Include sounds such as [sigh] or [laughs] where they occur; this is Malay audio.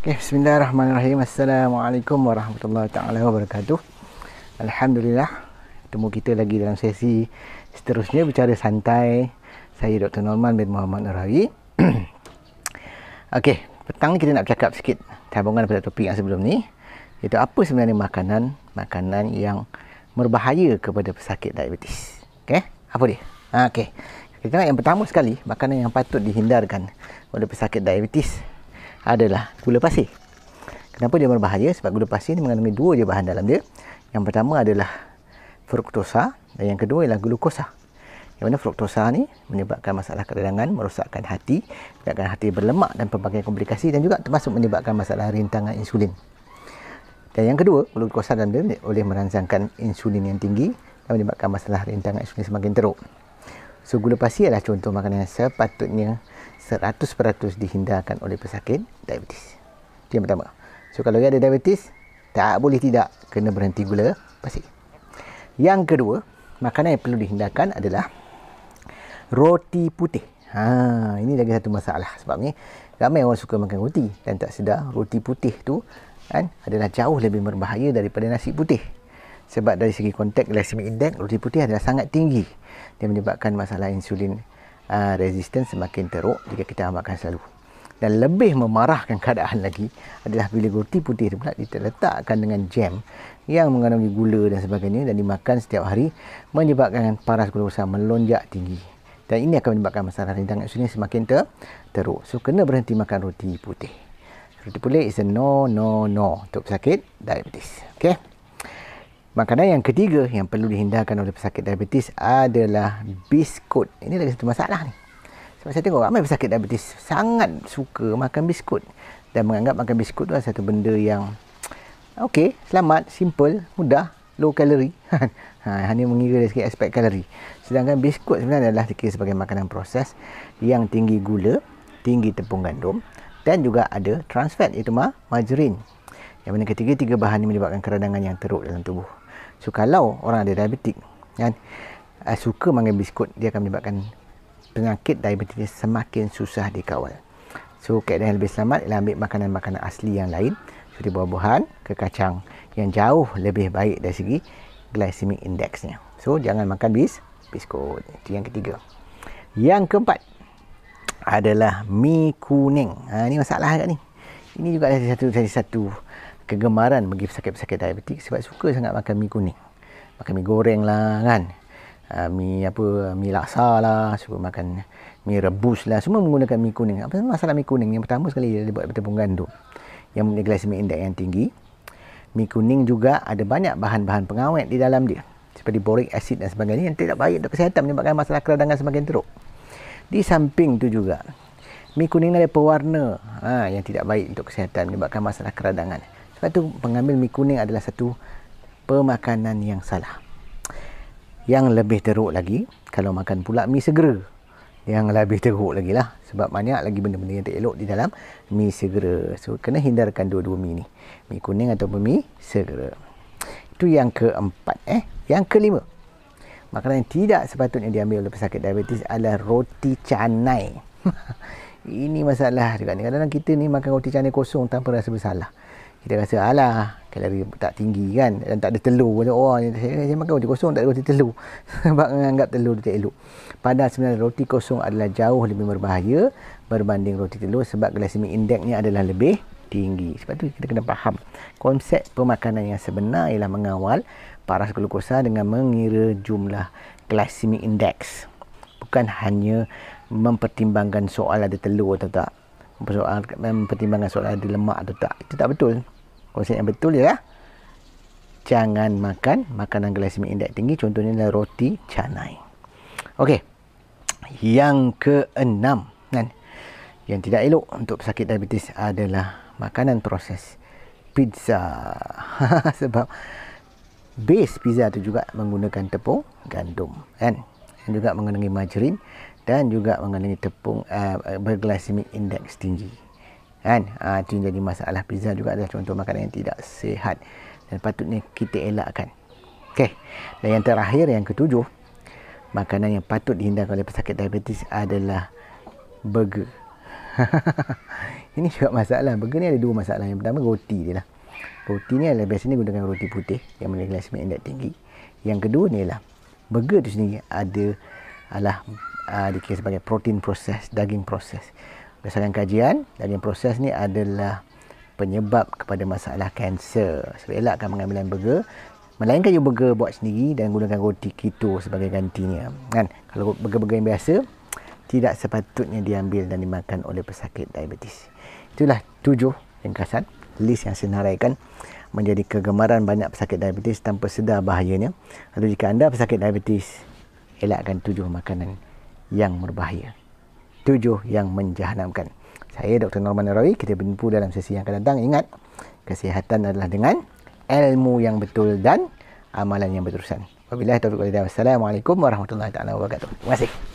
Okay, Bismillahirrahmanirrahim. Assalamualaikum warahmatullahi taala wabarakatuh. Alhamdulillah, temu kita lagi dalam sesi seterusnya bicara santai. Saya Dr. Norman bin Muhammad Nurawi. [clears throat] Okey, petang ni kita nak bercakap sikit tabungan daripada topik yang sebelum ni. Iaitu apa sebenarnya makanan makanan yang berbahaya kepada pesakit diabetes. Okey, apa dia? Ha, okey, kita nak yang pertama sekali, makanan yang patut dihindarkan oleh pesakit diabetes adalah gula pasir. Kenapa dia berbahaya? Sebab gula pasir ini mengandungi dua je bahan dalam dia. Yang pertama adalah fruktosa dan yang kedua ialah glukosa. Yang mana fruktosa ni menyebabkan masalah keradangan, merosakkan hati, menyebabkan hati berlemak dan pelbagai komplikasi dan juga termasuk menyebabkan masalah rintangan insulin. Dan yang kedua, glukosa dan dia boleh merangsangkan insulin yang tinggi dan menyebabkan masalah rintangan insulin semakin teruk. So gula pasir adalah contoh makanan yang sepatutnya 100% dihindarkan oleh pesakit diabetes. Itu yang pertama. So kalau dia ada diabetes, tak boleh tidak kena berhenti gula pasir. Yang kedua, makanan yang perlu dihindarkan adalah roti putih. Ha, ini lagi satu masalah sebab ni ramai orang suka makan roti dan tak sedar roti putih tu kan adalah jauh lebih berbahaya daripada nasi putih sebab dari segi kontak glycemic index roti putih adalah sangat tinggi dia menyebabkan masalah insulin uh, ah, resistance semakin teruk jika kita amalkan selalu dan lebih memarahkan [laughs] keadaan lagi adalah bila roti putih itu pula diterletakkan dengan jam yang mengandungi gula dan sebagainya dan dimakan setiap hari menyebabkan paras gula glukosa melonjak tinggi dan ini akan menyebabkan masalah rendang insulin semakin ter teruk so kena berhenti makan roti putih roti putih is a no no no untuk pesakit diabetes okey Makanan yang ketiga yang perlu dihindarkan oleh pesakit diabetes adalah biskut. Ini lagi satu masalah ni. Sebab saya tengok ramai pesakit diabetes sangat suka makan biskut dan menganggap makan biskut tu adalah satu benda yang [tsk] okey, selamat, simple, mudah, low kalori. [laughs] ha, hanya mengira dari segi aspek kalori. Sedangkan biskut sebenarnya adalah dikira sebagai makanan proses yang tinggi gula, tinggi tepung gandum dan juga ada trans fat iaitu margarin. Yang mana ketiga, tiga bahan ini menyebabkan keradangan yang teruk dalam tubuh. So, kalau orang ada diabetik, kan, uh, suka makan biskut, dia akan menyebabkan penyakit diabetes semakin susah dikawal. So, keadaan yang lebih selamat ialah ambil makanan-makanan asli yang lain. Seperti buah-buahan, kekacang yang jauh lebih baik dari segi glycemic indexnya. So, jangan makan bis, biskut. Itu yang ketiga. Yang keempat adalah mie kuning. Ha, ini masalah kat ni. Ini juga ada satu-satu. Satu, satu, satu satu kegemaran bagi pesakit-pesakit diabetik sebab suka sangat makan mi kuning. Makan mi goreng lah kan. Uh, ah, mi apa mi laksa lah suka makan mi rebus lah semua menggunakan mi kuning. Apa masalah mi kuning yang pertama sekali dia buat tepung gandum yang mempunyai glycemic index yang tinggi. Mi kuning juga ada banyak bahan-bahan pengawet di dalam dia seperti boric acid dan sebagainya yang tidak baik untuk kesihatan menyebabkan masalah keradangan semakin teruk. Di samping tu juga mi kuning ada pewarna ha, yang tidak baik untuk kesihatan menyebabkan masalah keradangan. Sebab tu mengambil mie kuning adalah satu pemakanan yang salah. Yang lebih teruk lagi kalau makan pula mie segera. Yang lebih teruk lagi lah. Sebab banyak lagi benda-benda yang tak elok di dalam mi segera. So, kena hindarkan dua-dua mi ni. Mi kuning atau mi segera. Itu yang keempat eh. Yang kelima. Makanan yang tidak sepatutnya diambil oleh pesakit diabetes adalah roti canai. [laughs] Ini masalah juga ni. Kadang-kadang kita ni makan roti canai kosong tanpa rasa bersalah kita rasa alah kalori tak tinggi kan dan tak ada telur oh, orang saya, saya makan roti kosong tak ada roti telur [laughs] sebab menganggap telur tak elok padahal sebenarnya roti kosong adalah jauh lebih berbahaya berbanding roti telur sebab glycemic indexnya adalah lebih tinggi sebab tu kita kena faham konsep pemakanan yang sebenar ialah mengawal paras glukosa dengan mengira jumlah glycemic index bukan hanya mempertimbangkan soal ada telur atau tak persoal pertimbangan soal ada lemak atau tak. Itu tak betul. Konsep yang betul ialah jangan makan makanan glycemic index tinggi contohnya adalah roti canai. Okey. Yang keenam kan yang tidak elok untuk pesakit diabetes adalah makanan proses pizza [laughs] sebab base pizza tu juga menggunakan tepung gandum kan dan juga mengandungi margarin dan juga mengandungi tepung uh, eh, berglycemic index tinggi kan uh, itu yang jadi masalah pizza juga adalah contoh makanan yang tidak sihat dan patutnya kita elakkan Okey. dan yang terakhir yang ketujuh makanan yang patut dihindarkan oleh pesakit diabetes adalah burger [laughs] ini juga masalah burger ni ada dua masalah yang pertama roti dia lah roti ni adalah biasanya gunakan roti putih yang memiliki glycemic index tinggi yang kedua ni lah burger tu sendiri ada adalah uh, dikira sebagai protein proses daging proses berdasarkan kajian daging proses ni adalah penyebab kepada masalah kanser sebab elakkan pengambilan burger melainkan you burger buat sendiri dan gunakan roti keto sebagai gantinya kan kalau burger-burger yang biasa tidak sepatutnya diambil dan dimakan oleh pesakit diabetes itulah tujuh ringkasan list yang saya naraikan menjadi kegemaran banyak pesakit diabetes tanpa sedar bahayanya. Lalu jika anda pesakit diabetes, elakkan tujuh makanan yang berbahaya. Tujuh yang menjahanamkan. Saya Dr. Norman Rawi, kita berjumpa dalam sesi yang akan datang. Ingat, kesihatan adalah dengan ilmu yang betul dan amalan yang berterusan. Wabillahi taufiq walhidayah. Assalamualaikum warahmatullahi taala wabarakatuh. Terima kasih.